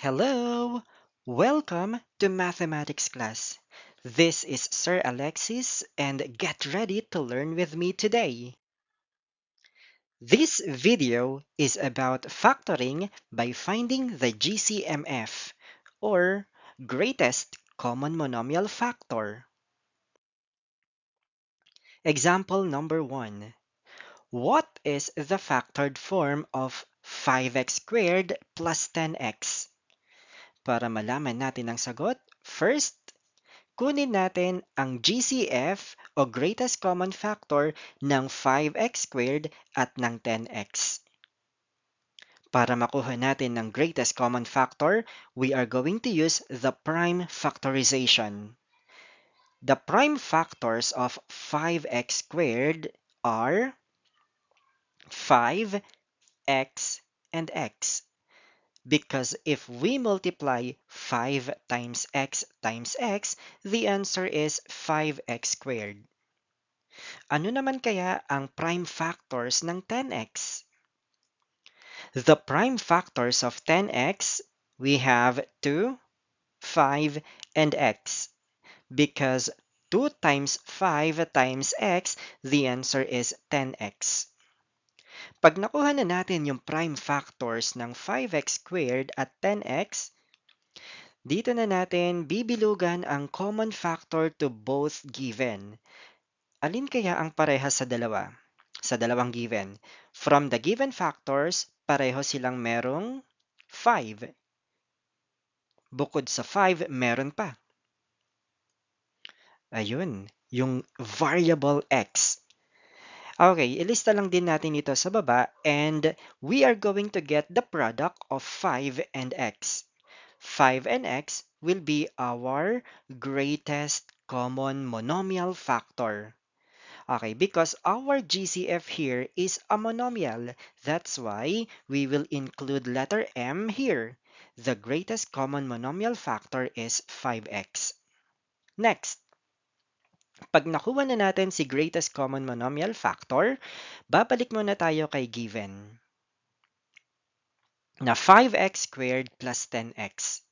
Hello! Welcome to mathematics class. This is Sir Alexis and get ready to learn with me today. This video is about factoring by finding the GCMF or greatest common monomial factor. Example number 1. What is the factored form of 5x squared plus 10x? Para malaman natin ang sagot, first, kunin natin ang GCF o greatest common factor ng 5x squared at ng 10x. Para makuha natin ng greatest common factor, we are going to use the prime factorization. The prime factors of 5x squared are 5, x, and x because if we multiply 5 times x times x, the answer is 5x squared. Ano naman kaya ang prime factors ng 10x? The prime factors of 10x, we have 2, 5, and x. Because 2 times 5 times x, the answer is 10x. Pag nakuha na natin yung prime factors ng 5x squared at 10x, dito na natin bibilugan ang common factor to both given. Alin kaya ang parehas sa dalawa? Sa dalawang given. From the given factors, pareho silang merong 5. Bukod sa 5, meron pa. Ayun, yung variable x Okay, ilista lang din natin ito sa baba and we are going to get the product of 5 and x. 5 and x will be our greatest common monomial factor. Okay, because our GCF here is a monomial, that's why we will include letter M here. The greatest common monomial factor is 5x. Next, pag nakuha na natin si greatest common monomial factor, babalik muna tayo kay given na 5x squared plus 10x.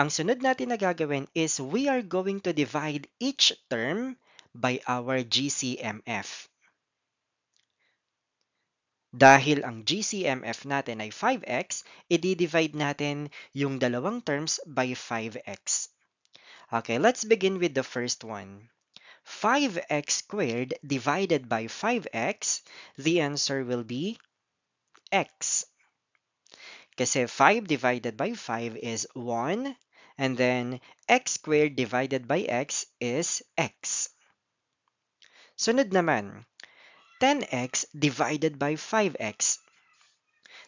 Ang sunod natin na gagawin is we are going to divide each term by our GCMF. Dahil ang GCMF natin ay 5x, i-divide natin yung dalawang terms by 5x. Okay, let's begin with the first one. 5x squared divided by 5x, the answer will be x. Kasi 5 divided by 5 is 1, and then x squared divided by x is x. Sunod naman, 10x divided by 5x.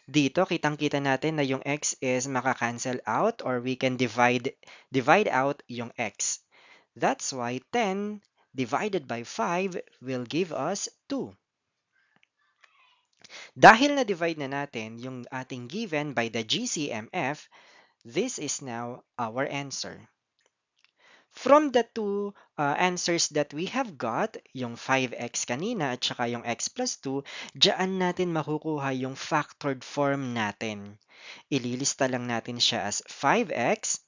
Dito, kitang-kita natin na yung x is makakancel out or we can divide, divide out yung x. That's why 10 divided by 5 will give us 2. Dahil na-divide na natin yung ating given by the GCMF, this is now our answer. From the two uh, answers that we have got, yung 5x kanina at saka yung x plus 2, dyan natin makukuha yung factored form natin. Ililista lang natin siya as 5x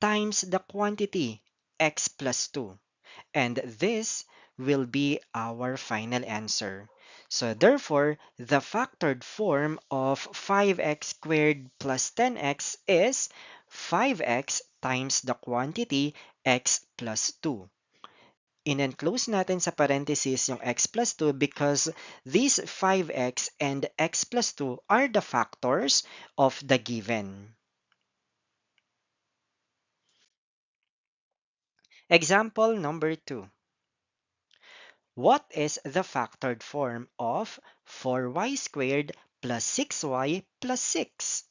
times the quantity x plus 2. And this will be our final answer. So therefore, the factored form of 5x squared plus 10x is 5x times the quantity x plus 2. In-enclose natin sa parenthesis yung x plus 2 because these 5x and x plus 2 are the factors of the given. Example number 2. What is the factored form of 4y squared plus 6y plus 6?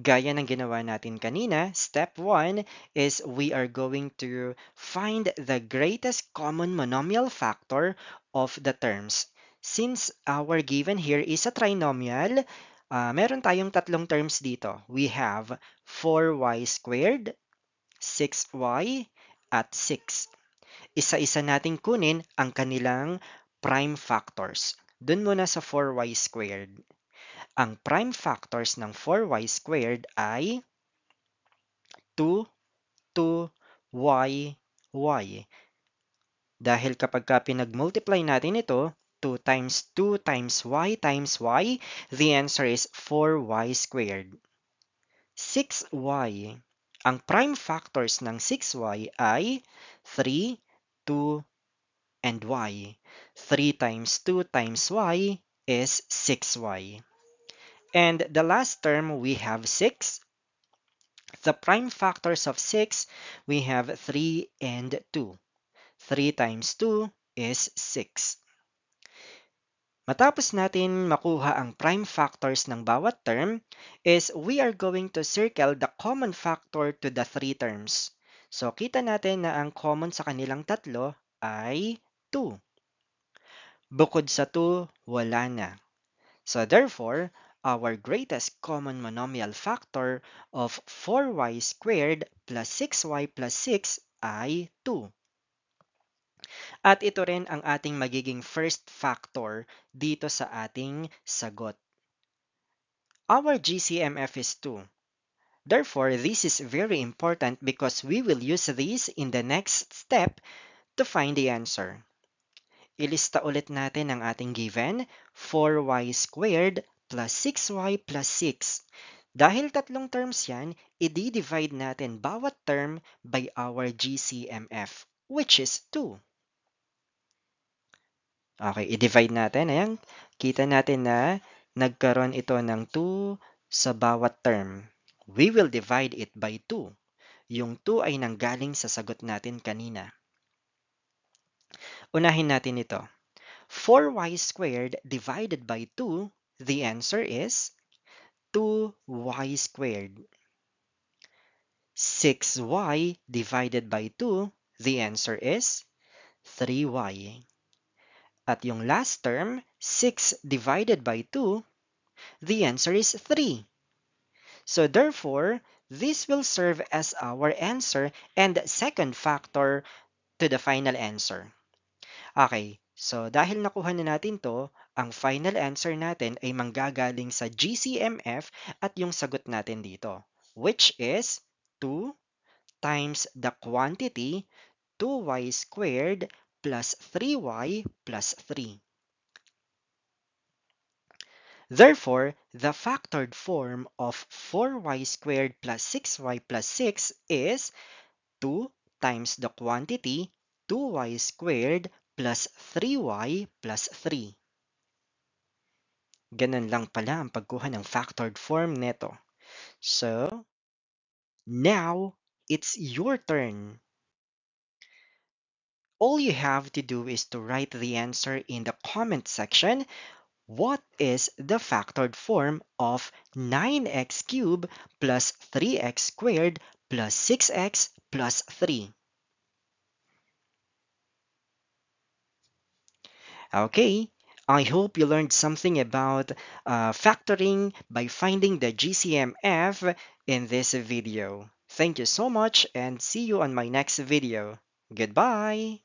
Gaya ng ginawa natin kanina, step 1 is we are going to find the greatest common monomial factor of the terms. Since our given here is a trinomial, uh, meron tayong tatlong terms dito. We have 4y squared, 6y, at 6. Isa-isa nating kunin ang kanilang prime factors. Doon muna sa 4y squared. Ang prime factors ng 4y squared ay 2, 2, y, y. Dahil kapag ka pinag-multiply natin ito, 2 times 2 times y times y, the answer is 4y squared. 6y ang prime factors ng 6y ay 3, 2, and y. 3 times 2 times y is 6y. And the last term, we have 6. The prime factors of 6, we have 3 and 2. 3 times 2 is 6. Matapos natin makuha ang prime factors ng bawat term, is we are going to circle the common factor to the three terms. So, kita natin na ang common sa kanilang tatlo ay 2. Bukod sa 2, wala na. So, therefore, our greatest common monomial factor of 4y squared plus 6y plus 6 ay 2. At ito rin ang ating magiging first factor dito sa ating sagot. Our GCMF is 2. Therefore, this is very important because we will use this in the next step to find the answer. Ilista ulit natin ang ating given, 4y squared plus 6y plus 6. Dahil tatlong terms yan, i-divide natin bawat term by our GCMF, which is 2. Okay, i-divide natin. Ayan, kita natin na nagkaroon ito ng 2 sa bawat term. We will divide it by 2. Yung 2 ay nanggaling sa sagot natin kanina. Unahin natin ito. 4y squared divided by 2, the answer is 2y squared. 6y divided by 2, the answer is 3y. At yung last term, 6 divided by 2, the answer is 3. So therefore, this will serve as our answer and second factor to the final answer. Okay, so dahil nakuha na natin to, ang final answer natin ay manggagaling sa GCMF at yung sagot natin dito, which is 2 times the quantity 2y squared plus 3y plus 3. Therefore, the factored form of 4y squared plus 6y plus 6 is 2 times the quantity 2y squared plus 3y plus 3. Ganun lang pala ang pagkuha ng factored form neto. So, now, it's your turn. all you have to do is to write the answer in the comment section. What is the factored form of 9x cubed plus 3x squared plus 6x plus 3? Okay, I hope you learned something about uh, factoring by finding the GCMF in this video. Thank you so much and see you on my next video goodbye